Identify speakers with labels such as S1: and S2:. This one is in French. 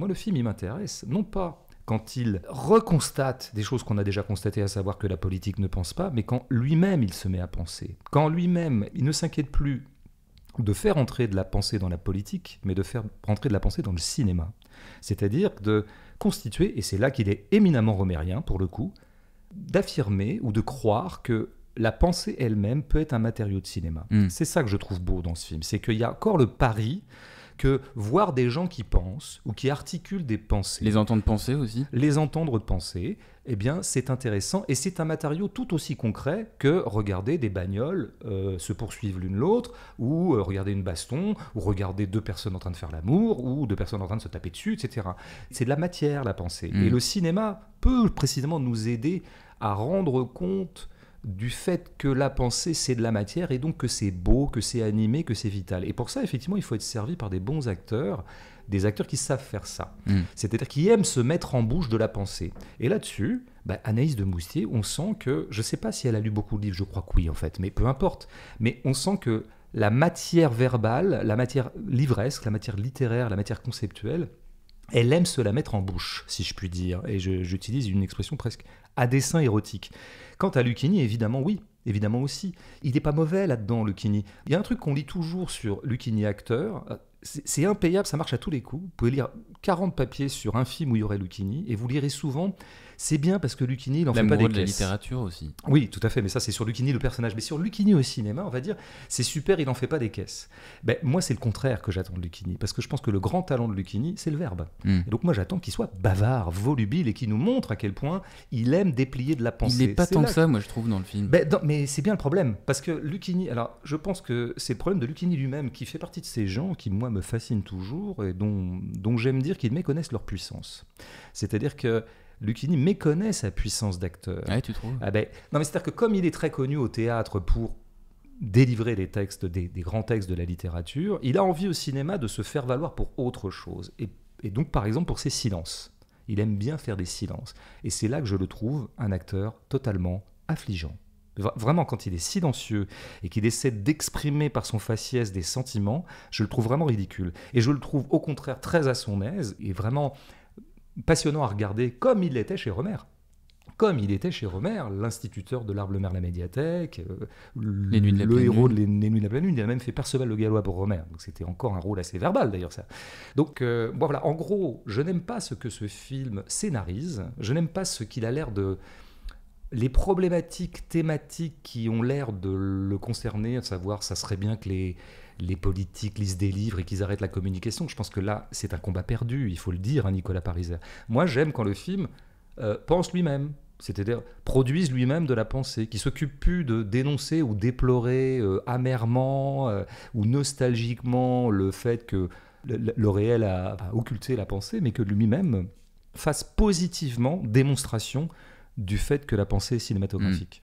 S1: Moi, le film, il m'intéresse, non pas quand il reconstate des choses qu'on a déjà constatées, à savoir que la politique ne pense pas, mais quand lui-même il se met à penser, quand lui-même il ne s'inquiète plus de faire entrer de la pensée dans la politique, mais de faire entrer de la pensée dans le cinéma. C'est-à-dire de constituer, et c'est là qu'il est éminemment romérien pour le coup, d'affirmer ou de croire que la pensée elle-même peut être un matériau de cinéma. Hmm. C'est ça que je trouve beau dans ce film, c'est qu'il y a encore le pari que voir des gens qui pensent ou qui articulent des pensées. Les entendre penser aussi Les entendre penser, eh bien, c'est intéressant et c'est un matériau tout aussi concret que regarder des bagnoles euh, se poursuivre l'une l'autre, ou euh, regarder une baston, ou regarder deux personnes en train de faire l'amour, ou deux personnes en train de se taper dessus, etc. C'est de la matière, la pensée. Mm. Et le cinéma peut précisément nous aider à rendre compte du fait que la pensée, c'est de la matière, et donc que c'est beau, que c'est animé, que c'est vital. Et pour ça, effectivement, il faut être servi par des bons acteurs, des acteurs qui savent faire ça. Mm. C'est-à-dire qui aiment se mettre en bouche de la pensée. Et là-dessus, bah, Anaïs de Moustier, on sent que, je ne sais pas si elle a lu beaucoup de livres, je crois que oui, en fait, mais peu importe. Mais on sent que la matière verbale, la matière livresque, la matière littéraire, la matière conceptuelle, elle aime se la mettre en bouche, si je puis dire, et j'utilise une expression presque à dessein érotique. Quant à Lucini, évidemment oui, évidemment aussi. Il n'est pas mauvais là-dedans, Lucini. Il y a un truc qu'on lit toujours sur Lucini, acteur, c'est impayable, ça marche à tous les coups. Vous pouvez lire 40 papiers sur un film où il y aurait Lucini, et vous lirez souvent. C'est bien parce que Lucini, il en fait pas des de la littérature aussi. Oui, tout à fait, mais ça, c'est sur Lucchini, le personnage. Mais sur Lucini au cinéma, on va dire, c'est super, il en fait pas des caisses. Ben, moi, c'est le contraire que j'attends de Lucchini, parce que je pense que le grand talent de Lucini, c'est le verbe. Hmm. donc, moi, j'attends qu'il soit bavard, volubile, et qu'il nous montre à quel point il aime déplier de la pensée. Il n'est pas tant que ça, moi, je trouve, dans le film. Ben, mais c'est bien le problème, parce que Lucini. alors, je pense que c'est le problème de Lucini lui-même, qui fait partie de ces gens qui, moi, me fascine toujours et dont, j'aime dire qu'ils méconnaissent leur puissance. C'est-à-dire que Lucini méconnaît sa puissance d'acteur. tu trouves ah ben, Non, mais c'est-à-dire que comme il est très connu au théâtre pour délivrer les textes, des, grands textes de la littérature, il a envie au cinéma de se faire valoir pour autre chose. Et, et donc, par exemple, pour ses silences. Il aime bien faire des silences. Et c'est là que je le trouve un acteur totalement affligeant. Vraiment, quand il est silencieux et qu'il essaie d'exprimer par son faciès des sentiments, je le trouve vraiment ridicule. Et je le trouve au contraire très à son aise et vraiment passionnant à regarder, comme il l'était chez Romère Comme il était chez Romère l'instituteur de l'Arbre Mer la médiathèque, euh, le héros de les, Nuits de la Pleine Lune, il a même fait Perceval le Gallois pour Romère Donc c'était encore un rôle assez verbal d'ailleurs ça. Donc euh, voilà, en gros, je n'aime pas ce que ce film scénarise, je n'aime pas ce qu'il a l'air de les problématiques thématiques qui ont l'air de le concerner, à savoir ça serait bien que les, les politiques lisent des livres et qu'ils arrêtent la communication, je pense que là c'est un combat perdu, il faut le dire, à hein, Nicolas Pariser. Moi j'aime quand le film euh, pense lui-même, c'est-à-dire produise lui-même de la pensée, qui s'occupe plus de dénoncer ou déplorer euh, amèrement euh, ou nostalgiquement le fait que le, réel a, occulté la pensée, mais que lui-même fasse positivement démonstration du fait que la pensée est cinématographique.